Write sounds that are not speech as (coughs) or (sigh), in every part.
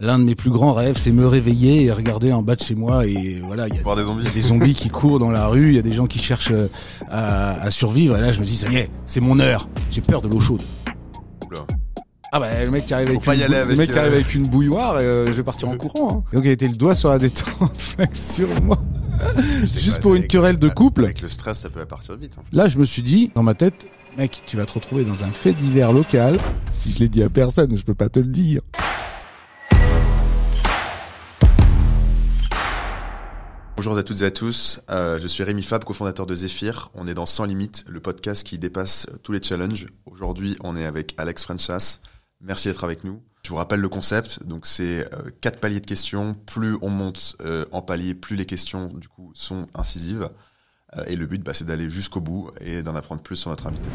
L'un de mes plus grands rêves, c'est me réveiller et regarder en bas de chez moi et voilà, il y a des zombies, qui courent dans la rue, il y a des gens qui cherchent euh, à, survivre. Et là, je me dis ça y est, c'est mon heure. J'ai peur de l'eau chaude. Ah bah le mec qui arrive euh, avec, une, bouilloire, euh, je vais partir en courant. Donc il a été le doigt sur la détente, (laughs) sur moi. Juste pour une querelle de couple. Avec le stress, ça peut partir vite. Hein. Là, je me suis dit, dans ma tête, mec, tu vas te retrouver dans un fait divers local. Si je l'ai dit à personne, je peux pas te le dire. Bonjour à toutes et à tous, euh, je suis Rémi Fab, cofondateur de Zephyr. On est dans Sans Limites, le podcast qui dépasse tous les challenges. Aujourd'hui, on est avec Alex Franchas. Merci d'être avec nous. Je vous rappelle le concept, donc c'est euh, quatre paliers de questions. Plus on monte euh, en palier, plus les questions du coup sont incisives. et le but, bah, c'est d'aller jusqu'au bout et d'en apprendre plus sur notre invité.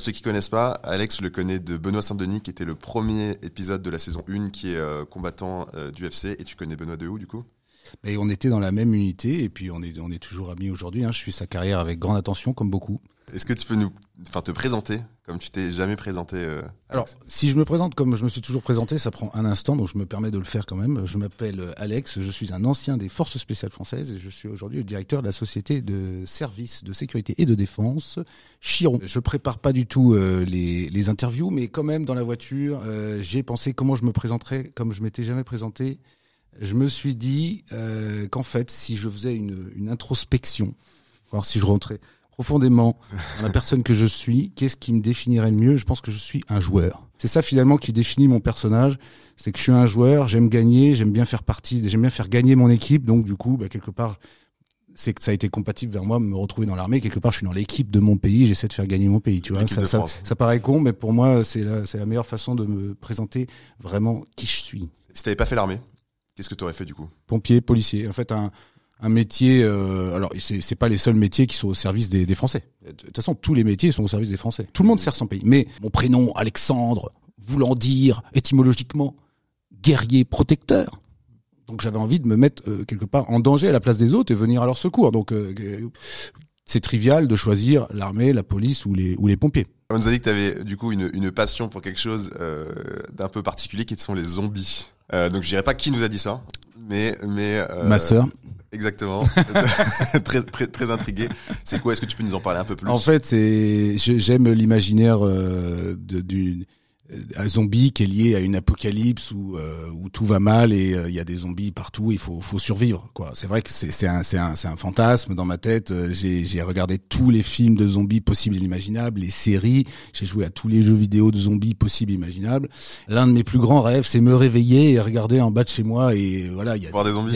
Ceux qui connaissent pas, Alex le connaît de Benoît Saint-Denis, qui était le premier épisode de la saison 1, qui est euh, combattant euh, du FC. Et tu connais Benoît de où, du coup Mais on était dans la même unité et puis on est, on est toujours amis aujourd'hui. Hein. Je suis sa carrière avec grande attention, comme beaucoup. Est-ce que tu peux nous, enfin, te présenter comme tu t'es jamais présenté euh, Alors, si je me présente comme je me suis toujours présenté, ça prend un instant, donc je me permets de le faire quand même. Je m'appelle euh, Alex, je suis un ancien des forces spéciales françaises et je suis aujourd'hui le directeur de la société de services de sécurité et de défense Chiron. Je prépare pas du tout euh, les, interviews, mais quand même dans la voiture, j'ai pensé comment je me présenterais, comme je m'étais jamais présenté. Je me suis dit qu'en fait, si je faisais une, une introspection, voir si je rentrais profondément la personne que je suis, qu'est-ce qui me définirait le mieux Je pense que je suis un joueur. C'est ça finalement qui définit mon personnage, c'est que je suis un joueur, j'aime gagner, j'aime bien faire partie, j'aime bien faire gagner mon équipe, donc du coup, bah, quelque part, c'est que ça a été compatible vers moi me retrouver dans l'armée quelque part je suis dans l'équipe de mon pays j'essaie de faire gagner mon pays tu vois ça, ça, paraît con mais pour moi c'est la la meilleure façon de me présenter vraiment qui je suis si t'avais pas fait l'armée qu'est-ce que tu aurais fait du coup pompier policier en fait un un métier. Euh, alors, c'est, c'est pas les seuls métiers qui sont au service des, des Français. De toute façon, tous les métiers sont au service des Français. Tout le monde sert son pays. Mais mon prénom, Alexandre, voulant dire étymologiquement guerrier protecteur. Donc j'avais envie de me mettre euh, quelque part en danger à la place des autres et venir à leur secours. Donc euh, euh, c'est trivial de choisir l'armée, la police ou les, ou les pompiers. On nous a dit que tu avais du coup une, passion pour quelque chose d'un peu particulier qui sont les zombies. Euh, donc je dirais pas qui nous a dit ça, mais mais euh, ma sœur. Exactement. (laughs) (laughs) très, très, intrigué. C'est quoi Est-ce que tu peux nous en parler un peu plus En fait, c'est j'aime l'imaginaire euh, d'une... du euh, un zombie qui est lié à une apocalypse où, euh, où tout va mal et euh, il y a des zombies partout, il faut, faut survivre. quoi. C'est vrai que c'est un, un, un fantasme dans ma tête. J'ai regardé tous les films de zombies possibles et imaginables, les séries, j'ai joué à tous les jeux vidéo de zombies possibles et imaginables. L'un de mes plus grands rêves, c'est me réveiller et regarder en bas de chez moi et voilà, il y, a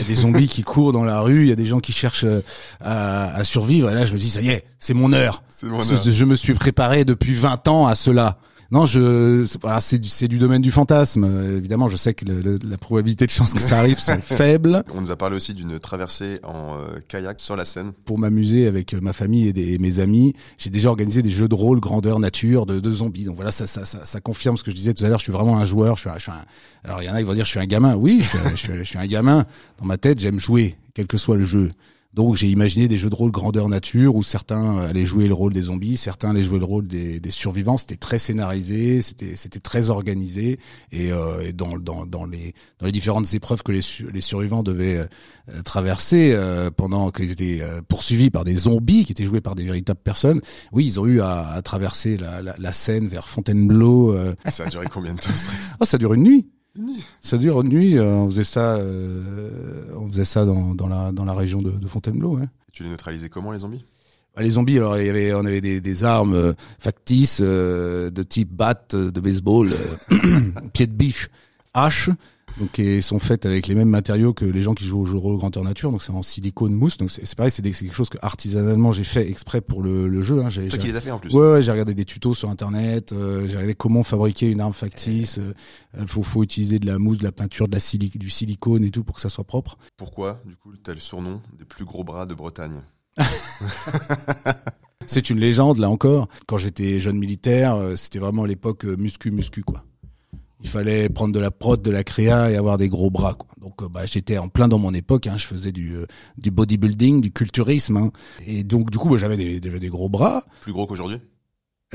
des zombies qui courent dans la rue, il y a des gens qui cherchent à, à survivre. Et là, je me dis, ça y est, c'est mon heure. je me suis préparé depuis 20 ans à cela. Non, je voilà, c'est du, du domaine du fantasme. évidemment, je sais que la probabilité de chance que ça arrive sont (laughs) faibles. On nous a parlé aussi d'une traversée en euh, kayak sur la Seine. Pour m'amuser avec euh, ma famille et, mes amis, j'ai déjà organisé des jeux de rôle grandeur nature de, de zombies. Donc voilà, ça, ça, ça, ça, confirme ce que je disais tout à l'heure. Je suis vraiment un joueur. Je suis, un, alors il y en a qui vont dire je suis un gamin. Oui, je je suis un gamin. Dans ma tête, j'aime jouer, quel que soit le jeu. Donc j'ai imaginé des jeux de rôle grandeur nature où certains euh, allaient jouer le rôle des zombies, certains allaient jouer le rôle des, survivants. C'était très scénarisé, c'était c'était très organisé euh, et, dans, dans, dans, les dans les différentes épreuves que les, survivants devaient euh, traverser pendant qu'ils étaient poursuivis par des zombies qui étaient joués par des véritables personnes. Oui, ils ont eu à, traverser la, la, Seine vers Fontainebleau. Ça a duré combien de temps oh, ça dure une nuit. Ça dure une nuit. Euh, on faisait ça, euh, on faisait ça dans, la, dans la région de, Fontainebleau. Hein. Tu les neutralisais comment les zombies bah, Les zombies, alors on avait des, armes euh, factices de type batte, de baseball, (coughs) pied de biche, hache donc qui sont faites avec les mêmes matériaux que les gens qui jouent au jeu grandeur nature. Donc c'est en silicone mousse. Donc c'est pareil, c'est quelque chose que artisanalement j'ai fait exprès pour le, jeu. Hein. J'ai, Ouais, j'ai regardé des tutos sur internet. Euh, j'ai regardé comment fabriquer une arme factice. il eh. euh, faut, utiliser de la mousse, de la peinture, de la du silicone et tout pour que ça soit propre. Pourquoi, du coup, t'as le surnom des plus gros bras de Bretagne (laughs) C'est une légende là encore. Quand j'étais jeune militaire, euh, c'était vraiment à l'époque muscu muscu quoi. Il fallait prendre de la prod, de la créa et avoir des gros bras. Quoi. Donc euh, bah, j'étais en plein dans mon époque, hein, je faisais du, euh, du bodybuilding, du culturisme. Hein. Et donc du coup bah, j'avais déjà des, gros bras. Plus gros qu'aujourd'hui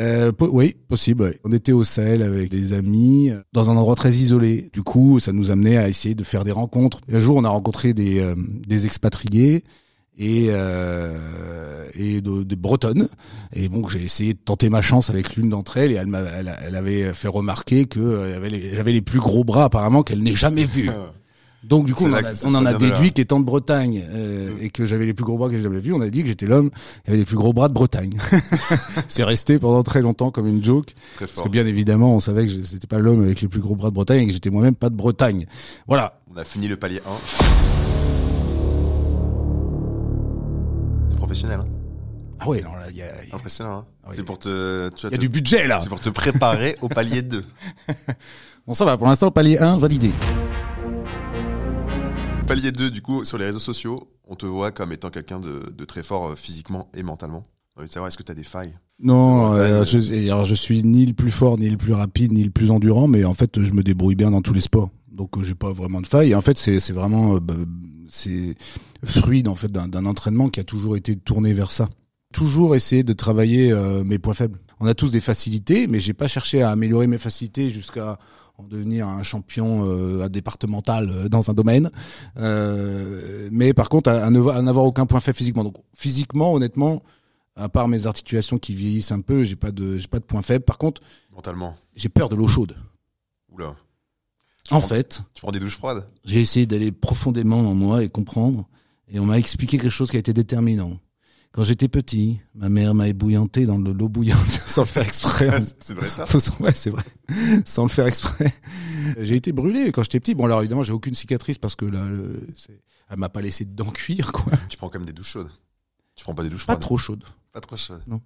euh, oui, possible. On était au Sahel avec des amis, dans un endroit très isolé. Du coup, ça nous amenait à essayer de faire des rencontres. un jour, on a rencontré des, des expatriés et, euh, et de, de, bretonne. Et donc j'ai essayé de tenter ma chance avec l'une d'entre elles et elle, elle, elle, avait fait remarquer que euh, j'avais les, plus gros bras apparemment qu'elle n'ait jamais vu ah. Donc du coup on, en a déduit qu'étant de Bretagne euh, mm. et que j'avais les plus gros bras que j'ai jamais vu on a dit que j'étais l'homme qui avait les plus gros bras de Bretagne. (laughs) C'est resté pendant très longtemps comme une joke parce que bien évidemment on savait que c'était pas l'homme avec les plus gros bras de Bretagne et que j'étais moi-même pas de Bretagne. Voilà. On a fini le palier 1. Hein. Ah oui, non, là, il y a. Impressionnant, hein. ah C'est pour te. Il y a du budget, là. C'est pour te préparer au palier 2. (laughs) Bon, ça va. Pour l'instant, palier 1, validé. Palier 2, du coup, sur les réseaux sociaux, on te voit comme étant quelqu'un de, très fort euh, physiquement et mentalement. a envie est-ce que tu as des failles non, euh, je, alors je suis ni le plus fort, ni le plus rapide, ni le plus endurant, mais en fait, je me débrouille bien dans tous les sports. Donc euh, j'ai pas vraiment de faille. Et en fait, c'est vraiment euh, bah, c'est fruit en fait d'un entraînement qui a toujours été tourné vers ça. Toujours essayer de travailler euh, mes points faibles. On a tous des facilités, mais j'ai pas cherché à améliorer mes facilités jusqu'à en devenir un champion départemental dans un domaine. mais par contre, à, n'avoir aucun point faible physiquement. Donc physiquement, honnêtement, à part mes articulations qui vieillissent un peu, j'ai pas de j'ai pas de points faible. Par contre, mentalement, j'ai peur de l'eau chaude. Oula en fait, tu prends des douches froides. J'ai essayé d'aller profondément en moi et comprendre, et on m'a expliqué quelque chose qui a été déterminant. Quand j'étais petit, ma mère m'a ébouillanté dans de l'eau bouillante (laughs) sans le faire exprès. Ah, c'est vrai ça Ouais, c'est vrai. sans le faire exprès. J'ai été brûlé quand j'étais petit. Bon, alors évidemment, j'ai aucune cicatrice parce que là, elle m'a pas laissé dents (laughs) cuire, quoi. Tu prends quand même des douches chaudes. Tu prends pas des douches Pas trop chaudes. Pas trop chaudes. Non,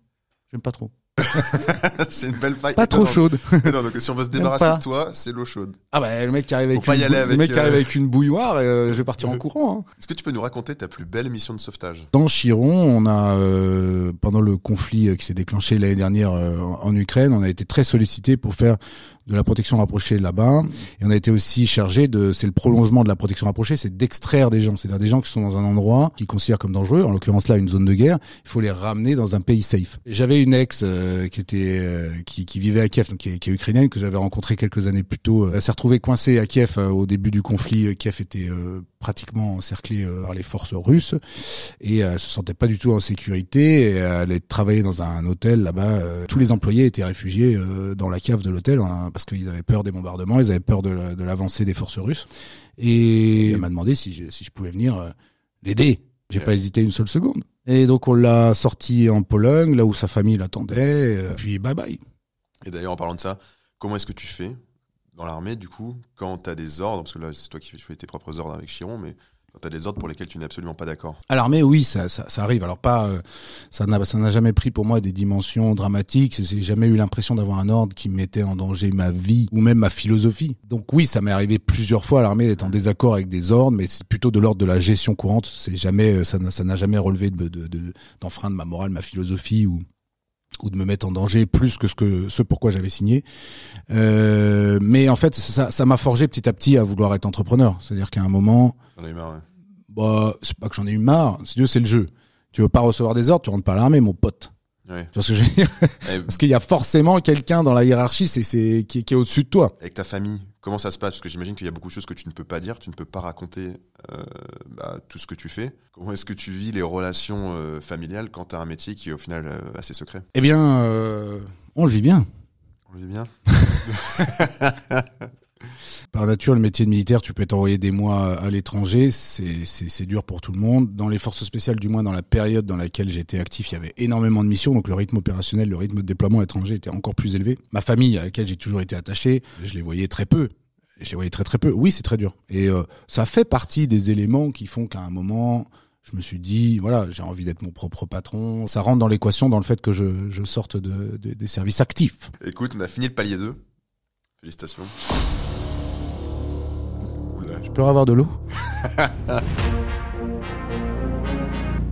j'aime pas trop. (laughs) c'est une belle faille. Pas trop chaude. (laughs) non, donc si on veut se débarrasser de toi, c'est l'eau chaude. Ah bah le mec qui arrive avec, une, euh, avec une bouilloire, euh, je vais partir en (laughs) courant. Hein. Est-ce que tu peux nous raconter ta plus belle mission de sauvetage Dans Chiron, on a euh, pendant le conflit qui s'est déclenché l'année dernière en Ukraine, on a été très sollicité pour faire de la protection rapprochée là-bas. Et on a été aussi chargé de, c'est le prolongement de la protection rapprochée, c'est d'extraire des gens, c'est-à-dire des gens qui sont dans un endroit qu'ils considèrent comme dangereux, en l'occurrence là une zone de guerre. Il faut les ramener dans un pays safe. J'avais une ex euh, qui était, euh, qui, qui, vivait à Kiev, donc qui, qui est ukrainienne, que j'avais rencontrée quelques années plus tôt. Elle s'est retrouvée coincée à Kiev euh, au début du conflit. Kiev était pratiquement encerclée par les forces russes et elle se sentait pas du tout en sécurité. Et elle travailler dans un hôtel là-bas. tous les employés étaient réfugiés dans la cave de l'hôtel parce qu'ils avaient peur des bombardements, ils avaient peur de, l'avancée des forces russes. Et il m'a demandé si je, si je pouvais venir euh, l'aider. J'ai n'ai pas hésité une seule seconde. Et donc on l'a sorti en Pologne, là où sa famille l'attendait. Euh, puis bye bye. Et d'ailleurs en parlant de ça, comment est-ce que tu fais dans l'armée du coup quand tu as des ordres Parce que là c'est toi qui fais tes propres ordres avec Chiron, mais T'as des ordres pour lesquels tu n'es absolument pas d'accord À l'armée, oui, ça, ça, arrive. Alors pas, euh, ça n'a jamais pris pour moi des dimensions dramatiques. J'ai jamais eu l'impression d'avoir un ordre qui mettait en danger ma vie ou même ma philosophie. Donc oui, ça m'est arrivé plusieurs fois à l'armée d'être en désaccord avec des ordres, mais c'est plutôt de l'ordre de la gestion courante. C'est jamais, euh, ça n'a jamais relevé de d'enfreindre de, ma morale, ma philosophie ou ou de me mettre en danger plus que ce que ce pourquoi j'avais signé. Euh, mais en fait, ça, m'a forgé petit à petit à vouloir être entrepreneur. C'est-à-dire qu'à un moment, j'en ai eu marre. Bah, c'est pas que j'en ai eu marre. C'est c'est le jeu. Tu veux pas recevoir des ordres, tu rentres pas à l'armée, mon pote. Ouais. Tu vois ce que je veux dire Parce qu'il y a forcément quelqu'un dans la hiérarchie, c'est qui, qui est au-dessus de toi. Avec ta famille Comment ça se passe Parce que j'imagine qu'il y a beaucoup de choses que tu ne peux pas dire, tu ne peux pas raconter euh, bah, tout ce que tu fais. Comment est-ce que tu vis les relations euh, familiales quand tu as un métier qui est au final euh, assez secret Eh bien, on le vit bien. On le vit bien. (laughs) Par nature, le métier de militaire, tu peux t'envoyer des mois euh, à l'étranger, c'est dur pour tout le monde. Dans les forces spéciales, du moins dans la période dans laquelle j'étais actif, il y avait énormément de missions, donc le rythme opérationnel, le rythme de déploiement à l'étranger était encore plus élevé. Ma famille, à laquelle j'ai toujours été attaché, je les voyais très peu, je les voyais très très peu. Oui, c'est très dur. Et euh, ça fait partie des éléments qui font qu'à un moment, je me suis dit, voilà, j'ai envie d'être mon propre patron. Ça rentre dans l'équation dans le fait que je, je sorte des services actifs. Écoute, on a fini le palier 2. Félicitations. Je peux avoir de l'eau (laughs)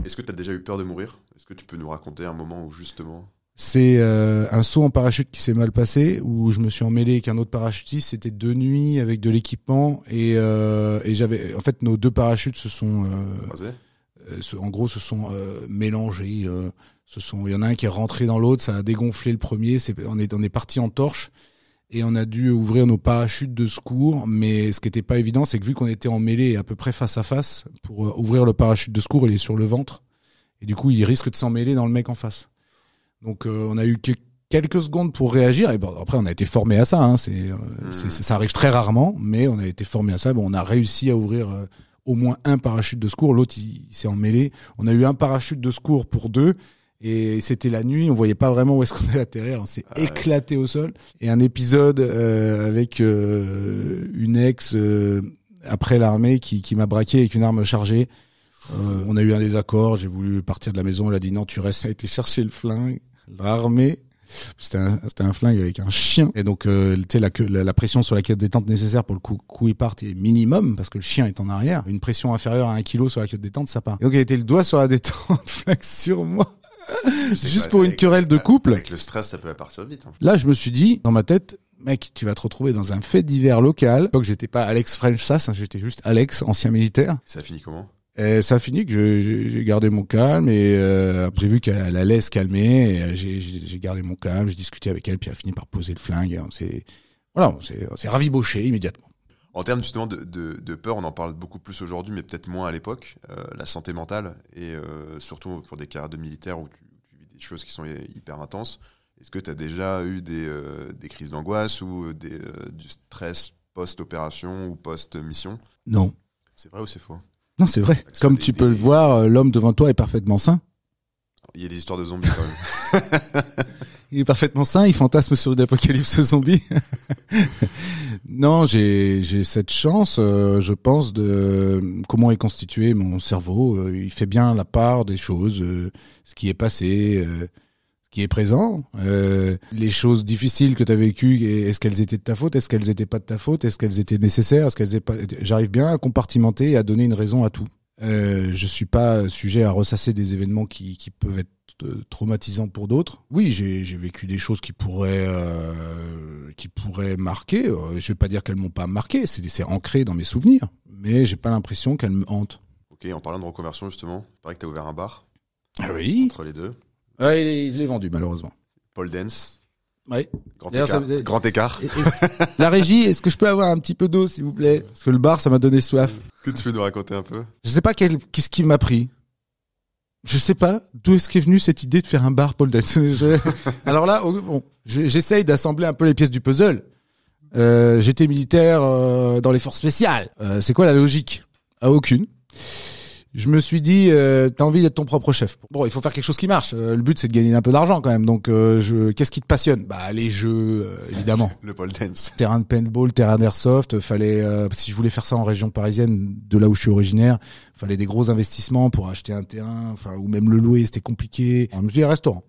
Est-ce que tu as déjà eu peur de mourir Est-ce que tu peux nous raconter un moment où justement... C'est euh, un saut en parachute qui s'est mal passé, où je me suis emmêlé avec un autre parachutiste. C'était deux nuits avec de l'équipement et, euh, et j'avais, en fait, nos deux parachutes se sont, euh, en gros, se sont mélangés. sont, il y en a un qui est rentré dans l'autre, ça a dégonflé le premier. on est, on est parti en torche et on a dû ouvrir nos parachutes de secours. Mais ce qui n'était pas évident, c'est que vu qu'on était mêlée à peu près face à face, pour euh, ouvrir le parachute de secours, il est sur le ventre. Et du coup, il risque de s'en mêler dans le mec en face. Donc euh, on a eu que quelques secondes pour réagir. Et bon, après, on a été formé à ça. Hein. C'est, euh, mmh. ça arrive très rarement, mais on a été formé à ça. Bon, on a réussi à ouvrir au moins un parachute de secours. L'autre, il, il s'est emmêlé. On a eu un parachute de secours pour deux. Et c'était la nuit, on voyait pas vraiment où est-ce qu'on allait atterrir, on s'est ah éclaté au sol. Et un épisode euh, avec euh, une ex euh, après l'armée qui, qui m'a braqué avec une arme chargée. on a eu un désaccord, j'ai voulu partir de la maison, elle a dit non tu restes, elle a été chercher le flingue, l'armée. C'était un, un, flingue avec un chien. Et donc, euh, la, la, la, pression sur la queue de détente nécessaire pour le coup, coup il part est minimum parce que le chien est en arrière. Une pression inférieure à un kilo sur la queue de détente, ça part. Et donc, il était le doigt sur la détente, (laughs) flingue sur moi. C'est Juste pour une querelle de bah, couple. Avec le stress, ça peut partir vite. Là, je me suis dit, dans ma tête, mec, tu vas te retrouver dans un fait divers local. Donc j'étais pas Alex French Sass, hein, j'étais juste Alex, ancien militaire. Ça finit comment ça a fini que j'ai gardé mon calme et euh, j'ai vu qu'elle allait se calmer. Euh, j'ai gardé mon calme, j'ai discuté avec elle, puis elle a fini par poser le flingue. voilà, on s'est raviboché immédiatement. En termes justement de, peur, on en parle beaucoup plus aujourd'hui, mais peut-être moins à l'époque. Euh, la santé mentale, et euh, surtout pour des carrières de militaire où tu, vis des choses qui sont hyper intenses, est-ce que tu as déjà eu euh, des, crises d'angoisse ou du stress post-opération ou post-mission Non. C'est vrai ou c'est faux Non, c'est vrai. Comme tu peux le voir, l'homme devant toi est parfaitement sain. Il y a des histoires de zombies quand même. (laughs) il est parfaitement sain, il fantasme sur une apocalypse zombie. (laughs) Non, j'ai cette chance, euh, je pense, de comment est constitué mon cerveau. Euh, il fait bien la part des choses, euh, ce qui est passé, ce qui est présent. les choses difficiles que tu as vécues, est-ce qu'elles étaient de ta faute Est-ce qu'elles étaient pas de ta faute Est-ce qu'elles étaient nécessaires Est-ce qu'elles pas... J'arrive bien à compartimenter et à donner une raison à tout. Euh, je suis pas sujet à ressasser des événements qui peuvent être traumatisant pour d'autres. Oui, j'ai vécu des choses qui pourraient euh, qui pourraient marquer. Euh, je vais pas dire qu'elles m'ont pas marqué, c'est ancré dans mes souvenirs, mais j'ai pas l'impression qu'elles me hantent. Ok, en parlant de reconversion justement, il paraît que as ouvert un bar. Ah oui. Entre les deux. Ah, il, je l'ai vendu malheureusement. Paul Dance. Oui. Grand écart. (laughs) la régie, est-ce que je peux avoir un petit peu d'eau, s'il vous plaît Parce que le bar, ça m'a donné soif. Est-ce que tu peux nous raconter un peu Je sais pas qu'est-ce qui m'a pris je sais pas d'où est-ce qu'est venue cette idée de faire un bar Paul. (laughs) Alors là, bon, j'essaye d'assembler un peu les pièces du puzzle. Euh, j'étais militaire euh, dans les forces spéciales. Euh, c'est quoi la logique ah, Aucune je me suis dit, euh, t'as envie d'être ton propre chef. Bon, il faut faire quelque chose qui marche. Euh, le but, c'est de gagner un peu d'argent quand même. Donc, euh, je... qu'est-ce qui te passionne Bah, les jeux, euh, évidemment. le pole dance. Terrain de paintball, terrain d'airsoft. Fallait, si je voulais faire ça en région parisienne, de là où je suis originaire, fallait des gros investissements pour acheter un terrain, enfin, ou même le louer, c'était compliqué. je me suis dit, restaurant.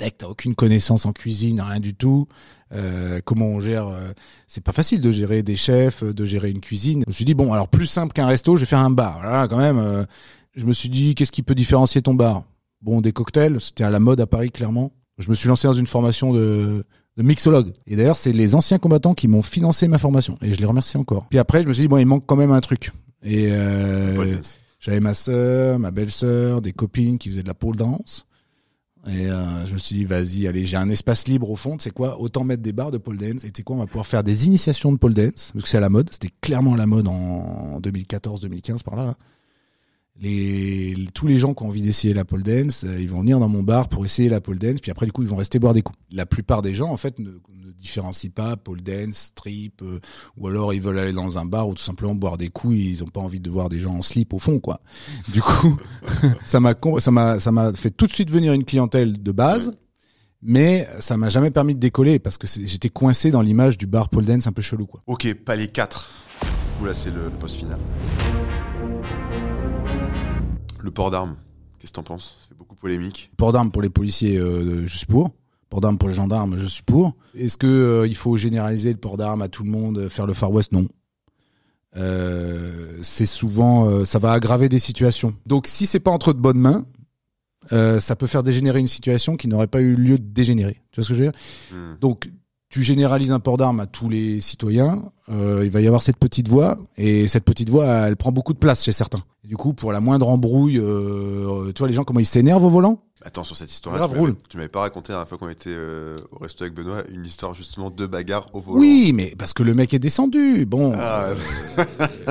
Mec, t'as aucune connaissance en cuisine, rien du tout. Euh, comment on gère. Euh, c'est pas facile de gérer des chefs, euh, de gérer une cuisine. Je me suis dit bon, alors plus simple qu'un resto, je vais faire un bar. voilà quand même, je me suis dit qu'est-ce qui peut différencier ton bar Bon, des cocktails, c'était à la mode à Paris clairement. Je me suis lancé dans une formation de mixologue. Et d'ailleurs, c'est les anciens combattants qui m'ont financé ma formation et je les remercie encore. Puis après, je me suis dit bon, il manque quand même un truc. Et j'avais ma sœur, ma belle-sœur, des copines qui faisaient de la pole dance. Et euh, je me suis dit, vas-y, allez, j'ai un espace libre au fond, c'est quoi Autant mettre des barres de pole dance. Et tu quoi On va pouvoir faire des initiations de pole dance, parce que c'est à la mode. C'était clairement à la mode en 2014-2015 par là, là les, tous les gens qui ont envie d'essayer la pole dance, euh, ils vont venir dans mon bar pour essayer la pole dance, puis après du coup ils vont rester boire des coups. La plupart des gens en fait ne, différencient pas pole dance, strip, euh, ou alors ils veulent aller dans un bar ou tout simplement boire des coups, ils ont pas envie de voir des gens en slip au fond quoi. Du coup, (laughs) ça m'a ça m'a ça m'a fait tout de suite venir une clientèle de base. Mais ça m'a jamais permis de décoller parce que j'étais coincé dans l'image du bar pole dance un peu chelou quoi. Ok, pas les 4. Oula, c'est le, le poste final. Le port d'armes, qu'est-ce que t'en penses C'est beaucoup polémique. Port d'armes pour les policiers, euh, je suis pour. Port d'armes pour les gendarmes, je suis pour. Est-ce que euh, il faut généraliser le port d'armes à tout le monde, euh, faire le Far West Non. c'est souvent, ça va aggraver des situations. Donc si c'est pas entre de bonnes mains, ça peut faire dégénérer une situation qui n'aurait pas eu lieu de dégénérer. Tu vois ce que je veux dire hmm. Donc tu généralises un port d'armes à tous les citoyens, euh, il va y avoir cette petite voix, et cette petite voix, elle prend beaucoup de place chez certains. du coup, pour la moindre embrouille, euh, tu vois les gens comment ils s'énervent au volant Attends, sur cette histoire, là tu m'avais pas raconté la hein, dernière fois qu'on était euh, au resto avec Benoît, une histoire justement de bagarre au volant. Oui, mais parce que le mec est descendu, bon... Ah,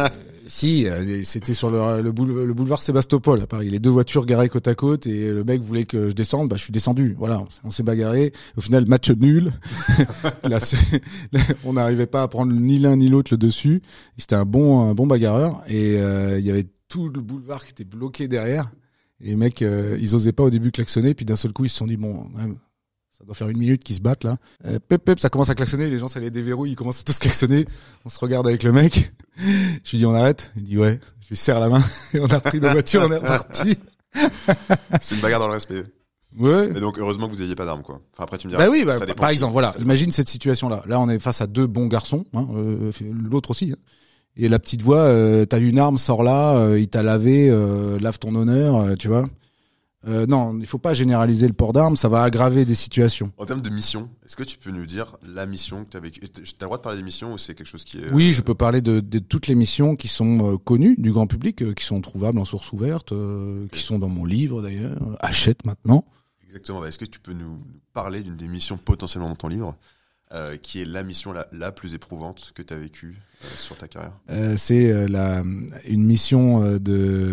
(laughs) Si, euh, c'était sur le, le, boulevard, Sébastopol à Paris. Les deux voitures garées côte à côte et le mec voulait que je descende. Bah, je suis descendu. Voilà, on s'est bagarré. Au final, match nul. (laughs) (laughs) on n'arrivait pas à prendre ni l'un ni l'autre le dessus. C'était un bon, un bon bagarreur et euh, il y avait tout le boulevard qui était bloqué derrière. Et les mecs, euh, ils osaient pas au début klaxonner. Puis d'un seul coup, ils se sont dit bon, ça doit faire une minute qu'ils se battent là. Euh, pep, pep, ça commence à klaxonner, les gens ça les déverrouille, ils commencent à tous (laughs) klaxonner. On se regarde avec le mec. Je lui dis on arrête. Il dit ouais. Je lui serre la main (laughs) et on a repris nos voitures, on est reparti. (laughs) C'est une bagarre dans le respect. Ouais. Et donc heureusement que vous n'ayez pas d'armes quoi. Enfin après tu me diras. Bah oui, bah, par exemple voilà, imagine cette situation là. Là on est face à deux bons garçons, hein, euh, l'autre aussi. Hein. Et la petite voix, euh, t'as une arme, sors là, euh, il t'a lavé, lave ton honneur, tu vois. Euh, non, il ne faut pas généraliser le port d'armes, ça va aggraver des situations. En termes de mission, est-ce que tu peux nous dire la mission que tu as vécue Tu as le droit de parler des missions ou c'est quelque chose qui est... Oui, euh, je peux parler de, toutes les missions qui sont euh, connues du grand public, qui sont trouvables en source ouverte, qui sont dans mon livre d'ailleurs, achète maintenant. Exactement, bah, est-ce que tu peux nous parler d'une des missions potentiellement dans ton livre euh, qui est la mission la, la plus éprouvante que tu as vécue euh, sur ta carrière euh, C'est euh, une mission de,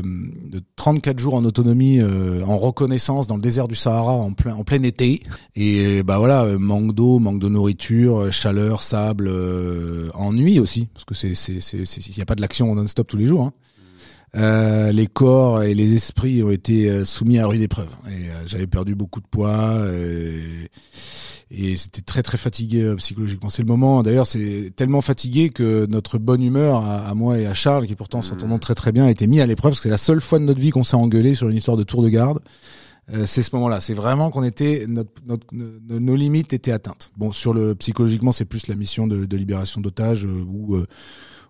de, 34 jours en autonomie, en reconnaissance dans le désert du Sahara en plein, en plein été. Et bah voilà, manque d'eau, manque de nourriture, chaleur, sable, ennui aussi, parce que c'est il n'y a pas de l'action non-stop tous les jours. Hein. Euh, les corps et les esprits ont été soumis à rude épreuve. Et j'avais perdu beaucoup de poids. Et, et c'était très très fatigué euh, psychologiquement. C'est le moment. Hein. D'ailleurs, c'est tellement fatigué que notre bonne humeur à, moi et à Charles, qui pourtant mm. s'entendons très très bien, a été mis à l'épreuve parce que c'est la seule fois de notre vie qu'on s'est engueulé sur une histoire de tour de garde. Euh, c'est ce moment-là. C'est vraiment qu'on était notre, nos, limites étaient atteintes. Bon, sur le psychologiquement, c'est plus la mission de, libération d'otages euh, où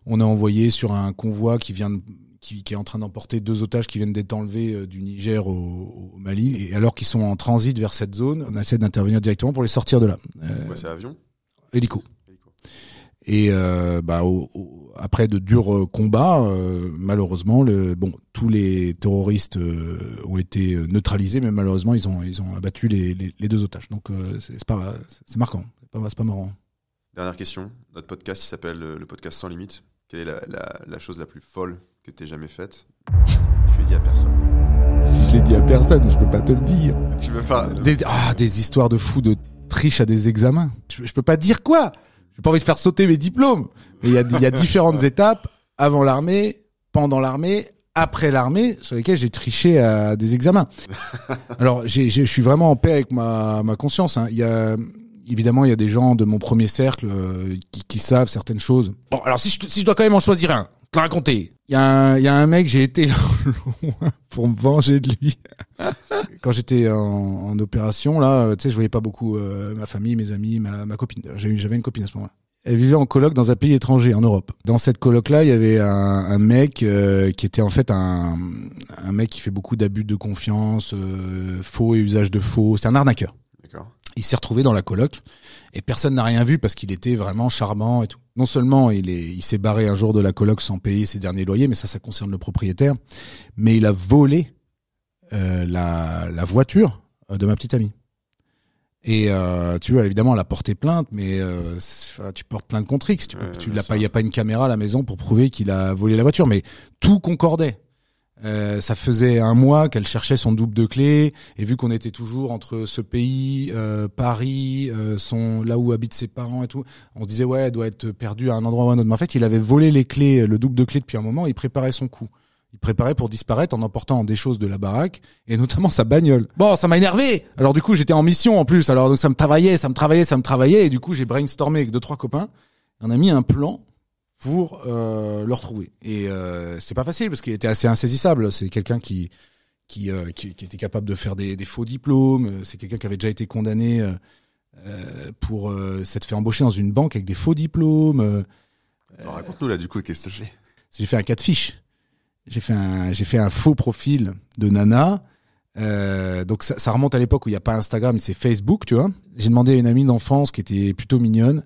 on est envoyé sur un convoi qui vient de qui, est en train d'emporter deux otages qui viennent d'être enlevés euh, du Niger au, Mali, et alors qu'ils sont en transit vers cette zone, on essaie d'intervenir directement pour les sortir de là. C'est euh, quoi, avion Hélico. Hélico. Et euh, bah, après de durs combats, malheureusement, le, bon, tous les terroristes ont été neutralisés, mais malheureusement, ils ont, ils ont abattu les, deux otages. Donc, c'est c'est marquant. C'est pas, marrant. Dernière question. Notre podcast s'appelle le podcast sans limite. Quelle est la chose la plus folle que t'aies jamais faite, tu l'as dit à personne. Si je l'ai dit à personne, je peux pas te le dire. Tu veux pas. Des, ah, des histoires de fous de triche à des examens. Je, peux pas dire quoi. J'ai pas envie de faire sauter mes diplômes. Mais il y a, différentes (laughs) étapes avant l'armée, pendant l'armée, après l'armée sur lesquelles j'ai triché à des examens. (laughs) Alors, je suis vraiment en paix avec ma, conscience. Hein. Il y a évidemment il y a des gens de mon premier cercle euh, qui, savent certaines choses. Bon, alors je, si je dois quand même en choisir un, te raconter. Il y, y, a un mec, j'ai été (laughs) loin pour me venger de lui. Quand j'étais en, en, opération, là, euh, tu sais, je voyais pas beaucoup euh, ma famille, mes amis, ma, ma copine. J'avais une copine à ce moment-là. Elle vivait en coloc dans un pays étranger, en Europe. Dans cette coloc-là, il y avait un, un mec euh, qui était en fait un, un mec qui fait beaucoup d'abus de confiance, faux et usage de faux. C'est un arnaqueur. Il s'est retrouvé dans la coloc et personne n'a rien vu parce qu'il était vraiment charmant et tout. Non seulement il est, il s'est barré un jour de la coloc sans payer ses derniers loyers, mais ça, ça concerne le propriétaire. Mais il a volé euh, la, voiture euh, de ma petite amie. Et euh, tu vois, évidemment, elle a porté plainte, mais tu portes plainte contre X. Tu, tu l'as pas, il y a pas une caméra à la maison pour prouver qu'il a volé la voiture, mais tout concordait. Euh, ça faisait un mois qu'elle cherchait son double de clé et vu qu'on était toujours entre ce pays, euh, Paris, euh, son là où habitent ses parents et tout, on se disait ouais, elle doit être perdue à un endroit ou à un autre. Mais en fait, il avait volé les clés, le double de clé depuis un moment. il préparait son coup. Il préparait pour disparaître en emportant des choses de la baraque et notamment sa bagnole. Bon, ça m'a énervé. Alors du coup, j'étais en mission en plus. Alors donc ça me travaillait, ça me travaillait, ça me travaillait et du coup j'ai brainstormé avec deux trois copains. On a mis un plan pour euh, le retrouver. Et euh, c'est pas facile parce qu'il était assez insaisissable. C'est quelqu'un qui qui, euh, était capable de faire des, faux diplômes. C'est quelqu'un qui avait déjà été condamné euh, euh, pour s'être fait embaucher dans une banque avec des faux diplômes. Raconte-nous là du coup qu'est-ce que j'ai J'ai fait un cas de fiche. J'ai fait un j'ai fait un faux profil de nana. donc ça, ça, remonte à l'époque où il n'y a pas Instagram, c'est Facebook, tu vois. J'ai demandé à une amie d'enfance qui était plutôt mignonne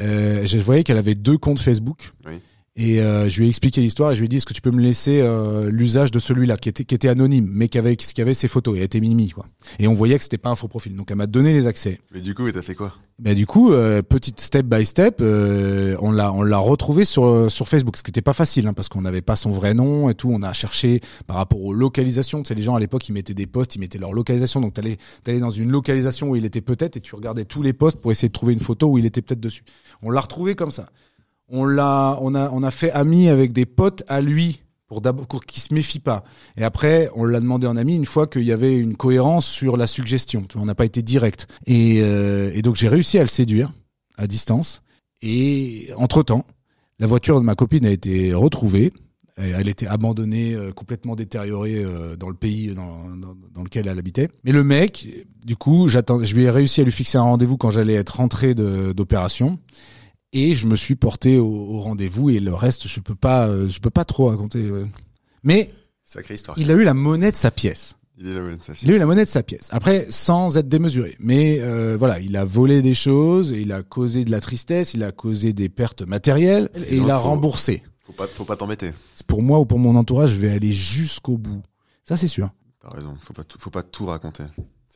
euh, je voyais qu'elle avait deux comptes Facebook. Oui. Et euh, je lui ai expliqué l'histoire et je lui ai dit est-ce que tu peux me laisser euh, l'usage de celui-là qui était, qui était anonyme mais qui avait, qui avait ses photos et était mini quoi. Et on voyait que c'était pas un faux profil. Donc elle m'a donné les accès. Mais du coup, as fait quoi Mais bah, du coup, petit euh, petite step by step, on l'a on l'a retrouvé sur sur Facebook, ce qui n'était pas facile hein, parce qu'on n'avait pas son vrai nom et tout. On a cherché par rapport aux localisations. Tu sais, les gens à l'époque ils mettaient des posts, ils mettaient leur localisation. Donc tu allais dans une localisation où il était peut-être et tu regardais tous les posts pour essayer de trouver une photo où il était peut-être dessus. On l'a retrouvé comme ça on l'a, on a, on a fait ami avec des potes à lui pour d'abord qui se méfie pas. Et après, on l'a demandé en ami une fois qu'il y avait une cohérence sur la suggestion. on n'a pas été direct. Euh, et, donc j'ai réussi à le séduire à distance. Et entre temps, la voiture de ma copine a été retrouvée. Elle était abandonnée, euh, complètement détériorée euh, dans le pays dans, lequel elle habitait. Mais le mec, du coup, j'attends, je lui ai réussi à lui fixer un rendez-vous quand j'allais être rentré d'opération et je me suis porté au, rendez-vous et le reste je peux pas euh, je peux pas trop raconter mais Sacrée il a eu la monnaie de sa pièce il a, eu la monnaie de sa pièce. Après, sans être démesuré. Mais euh, voilà, il a volé des choses, il a causé de la tristesse, il a causé des pertes matérielles, et, il a remboursé. Faut pas, faut pas t'embêter. Pour moi ou pour mon entourage, je vais aller jusqu'au bout. Ça, c'est sûr. T'as raison. Faut pas, faut pas tout raconter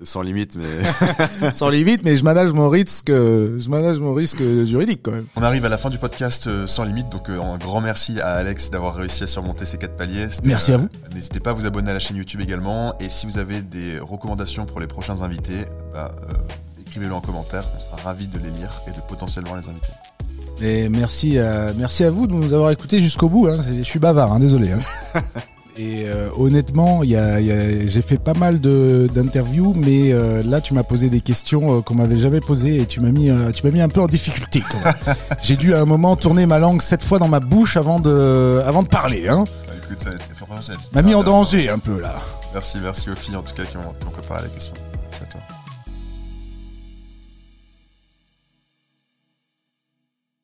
sans limite, mais (laughs) sans limite, mais je manage mon risque, euh, je manage mon risque euh, juridique quand même. On arrive à la fin du podcast euh, sans limite, donc un grand merci à Alex d'avoir réussi à surmonter ces quatre paliers. Merci à vous. N'hésitez pas à vous abonner à la chaîne YouTube également, et si vous avez des recommandations pour les prochains invités, bah, écrivez-le en commentaire. On sera ravi de les lire et de potentiellement les inviter. Et merci, à, merci à vous de nous avoir écoutés jusqu'au bout. Hein. Je suis bavard, hein, désolé. Hein. (laughs) Et euh, honnêtement, j'ai fait pas mal d'interviews, mais euh, là, tu m'as posé des questions euh, qu'on m'avait jamais posées et tu m'as mis, un peu en difficulté. (laughs) j'ai dû à un moment tourner ma langue sept fois dans ma bouche avant de, parler. Hein. Bah, ça, m'a mis en danger un peu là. Merci, merci aux filles en tout cas qui ont, qui préparé la question.